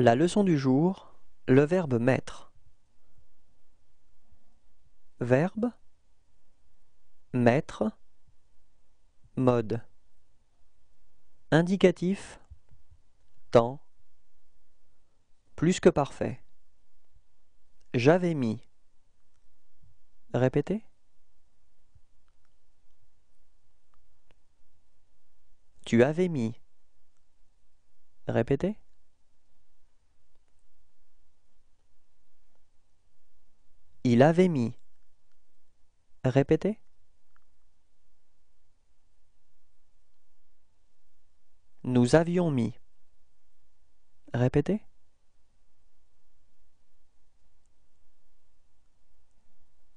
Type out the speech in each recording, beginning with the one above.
La leçon du jour, le verbe mettre. Verbe mettre mode indicatif temps plus que parfait. J'avais mis. Répétez. Tu avais mis. Répétez. Il avait mis. Répétez. Nous avions mis. Répétez.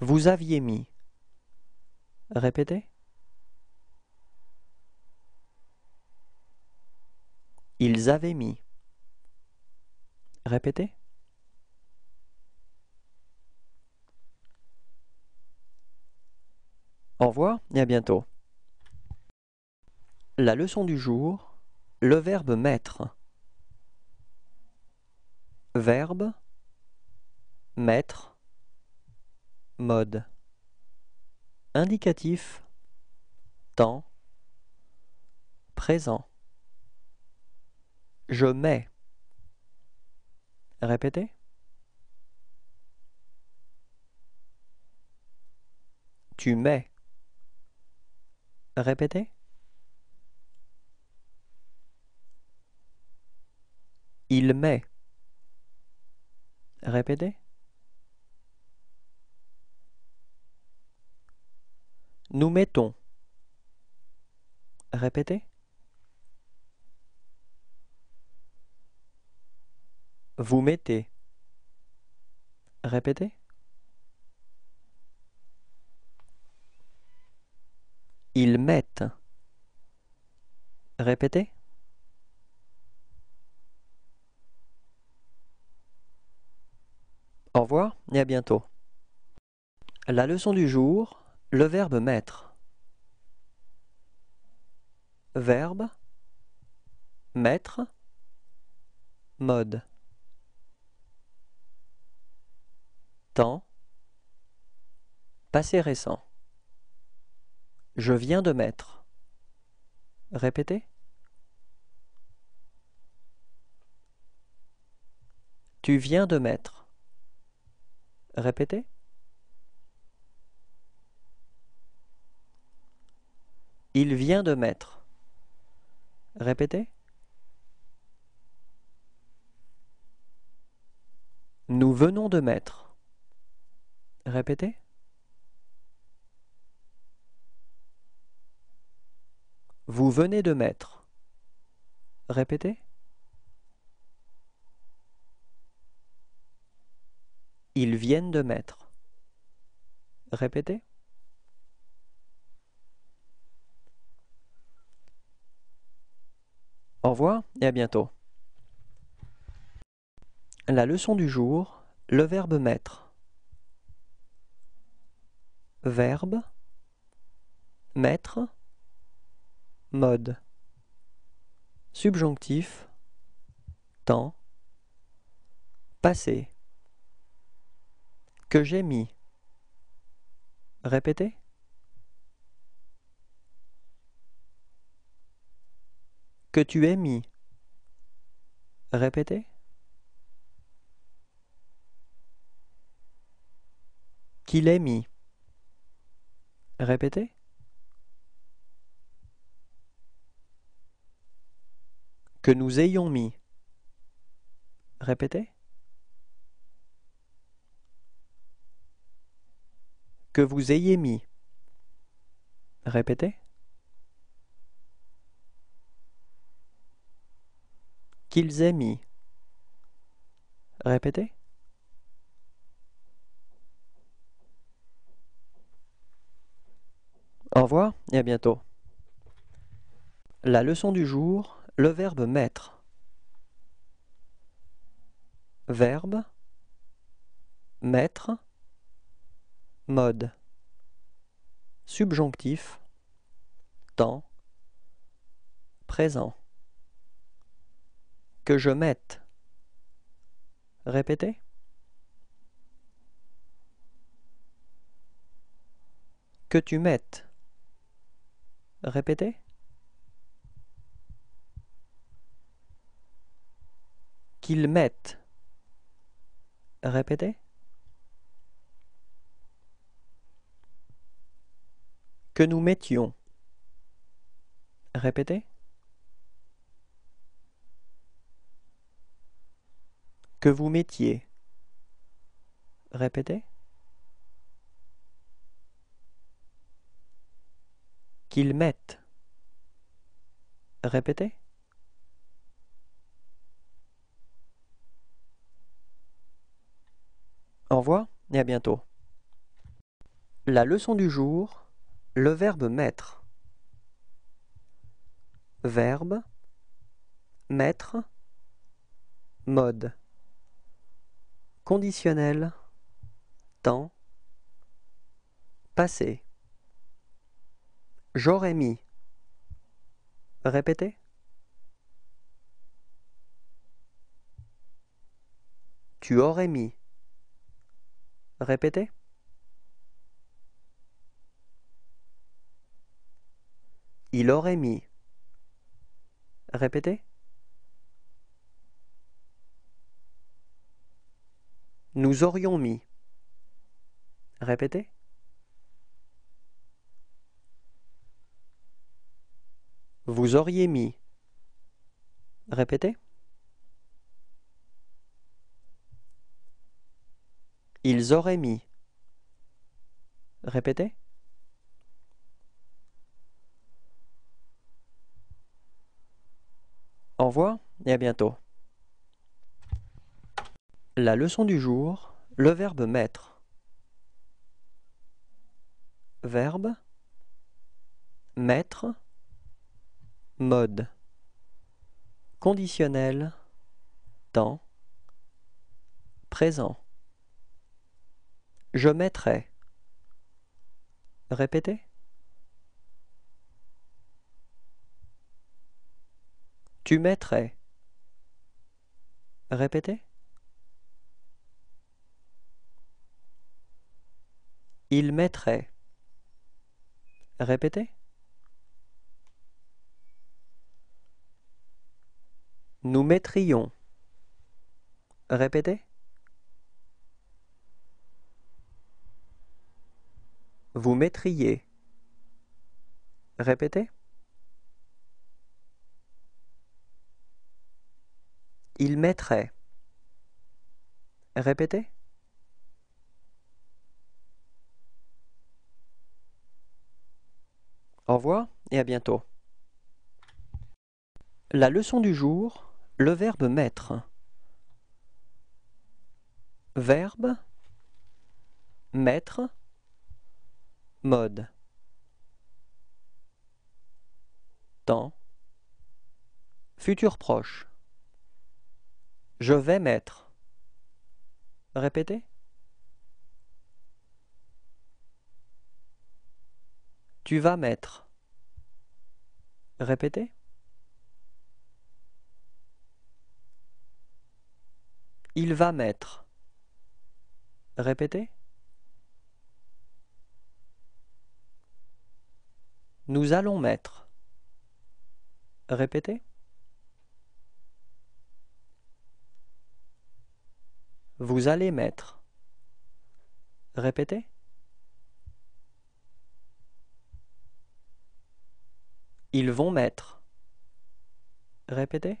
Vous aviez mis. Répétez. Ils avaient mis. Répétez. Au revoir et à bientôt. La leçon du jour, le verbe mettre. Verbe, mettre, mode. Indicatif, temps, présent. Je mets. Répétez. Tu mets. Répétez. Il met. Répétez. Nous mettons. Répétez. Vous mettez. Répétez. Ils mettent. Répétez. Au revoir et à bientôt. La leçon du jour, le verbe mettre. Verbe mettre mode temps passé récent je viens de mettre. Répétez. Tu viens de mettre. Répétez. Il vient de mettre. Répétez. Nous venons de mettre. Répétez. Vous venez de mettre. Répétez. Ils viennent de mettre. Répétez. Au revoir et à bientôt. La leçon du jour, le verbe mettre. Verbe, mettre, mode subjonctif temps passé que j'ai mis répétez que tu aies mis répétez qu'il ait mis répétez que nous ayons mis. Répétez. Que vous ayez mis. Répétez. Qu'ils aient mis. Répétez. Au revoir et à bientôt. La leçon du jour le verbe mettre. Verbe. Mettre. Mode. Subjonctif. Temps. Présent. Que je mette. Répétez. Que tu mettes. Répétez. Qu'ils mettent. Répétez. Que nous mettions. Répétez. Que vous mettiez. Répétez. Qu'ils mettent. Répétez. Au revoir et à bientôt. La leçon du jour, le verbe mettre. Verbe, mettre, mode. Conditionnel, temps, passé. J'aurais mis. Répétez. Tu aurais mis. Répétez. Il aurait mis. Répétez. Nous aurions mis. Répétez. Vous auriez mis. Répétez. Ils auraient mis. Répétez. Au et à bientôt. La leçon du jour, le verbe mettre. Verbe mettre mode conditionnel temps présent je mettrai. Répétez. Tu mettrais. Répétez. Il mettrait. Répétez. Nous mettrions. Répétez. Vous mettriez. Répétez. Il mettrait. Répétez. Au revoir et à bientôt. La leçon du jour, le verbe mettre. Verbe mettre mode temps futur proche je vais mettre répétez tu vas mettre répétez il va mettre répétez Nous allons mettre. Répétez. Vous allez mettre. Répétez. Ils vont mettre. Répétez.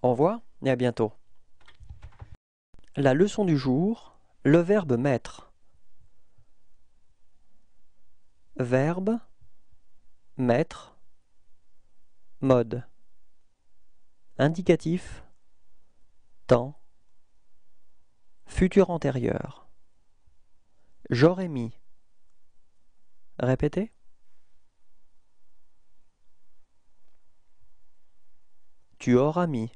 Au revoir et à bientôt. La leçon du jour le verbe mettre. Verbe mettre mode indicatif temps futur antérieur. J'aurais mis. Répétez. Tu auras mis.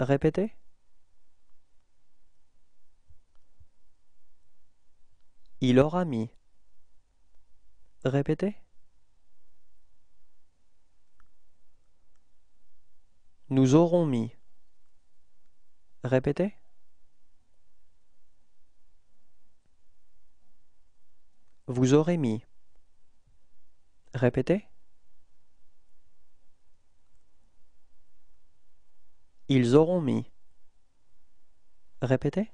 Répétez. Il aura mis. Répétez. Nous aurons mis. Répétez. Vous aurez mis. Répétez. Ils auront mis. Répétez.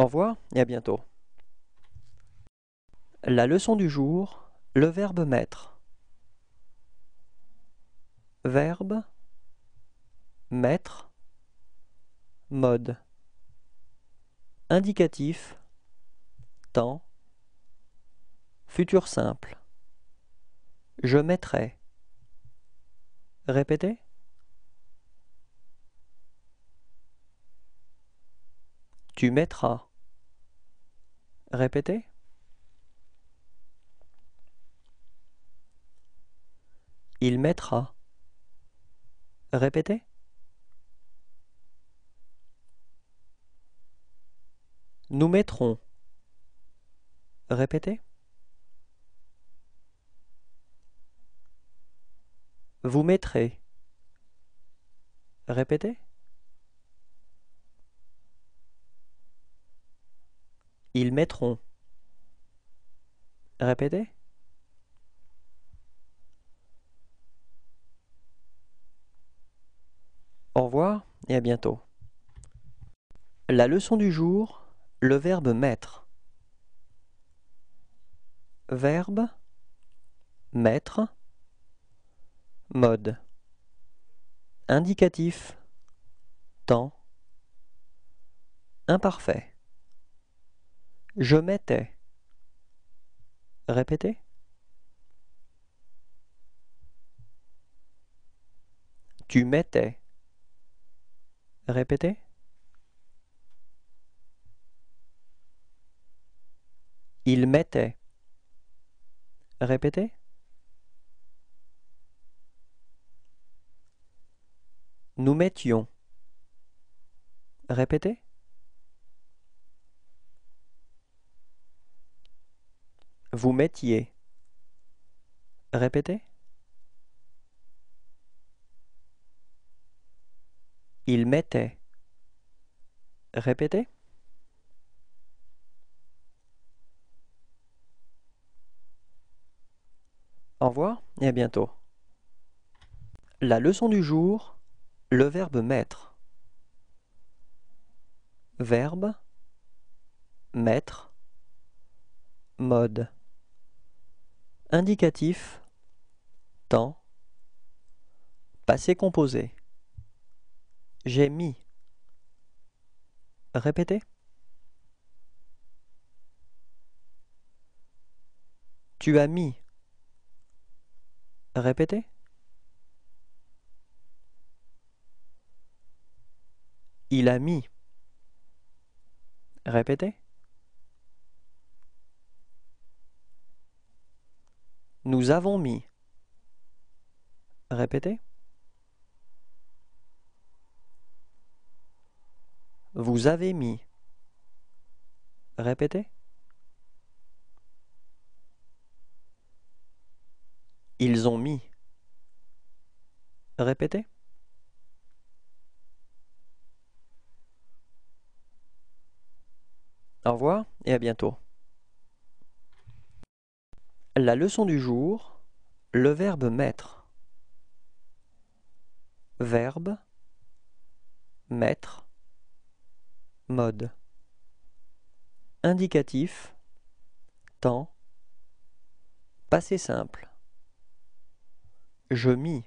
Au revoir et à bientôt. La leçon du jour, le verbe mettre. Verbe mettre mode indicatif temps futur simple je mettrai répétez tu mettras Répétez. Il mettra. Répétez. Nous mettrons. Répétez. Vous mettrez. Répétez. Ils mettront. Répétez. Au revoir et à bientôt. La leçon du jour, le verbe mettre. Verbe mettre mode indicatif temps imparfait je mettais. Répétez. Tu mettais. Répétez. Il mettait. Répétez. Nous mettions. Répétez. vous mettiez. Répétez. Il mettait. Répétez. Au revoir et à bientôt. La leçon du jour, le verbe mettre. Verbe, mettre, mode. Indicatif temps passé composé. J'ai mis. Répétez. Tu as mis. Répétez. Il a mis. Répétez. Nous avons mis. Répétez. Vous avez mis. Répétez. Ils ont mis. Répétez. Au revoir et à bientôt. La leçon du jour, le verbe mettre. Verbe mettre mode indicatif temps passé simple je mis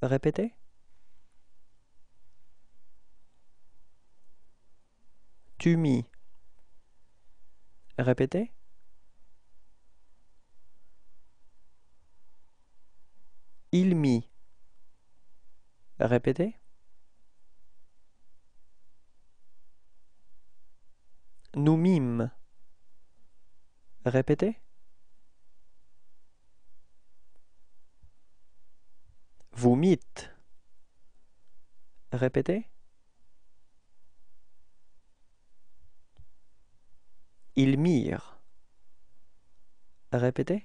répétez tu mis répétez Il mit. Répétez. Nous mîmes. Répétez. Vous mîtes. Répétez. Ils mirent. Répétez.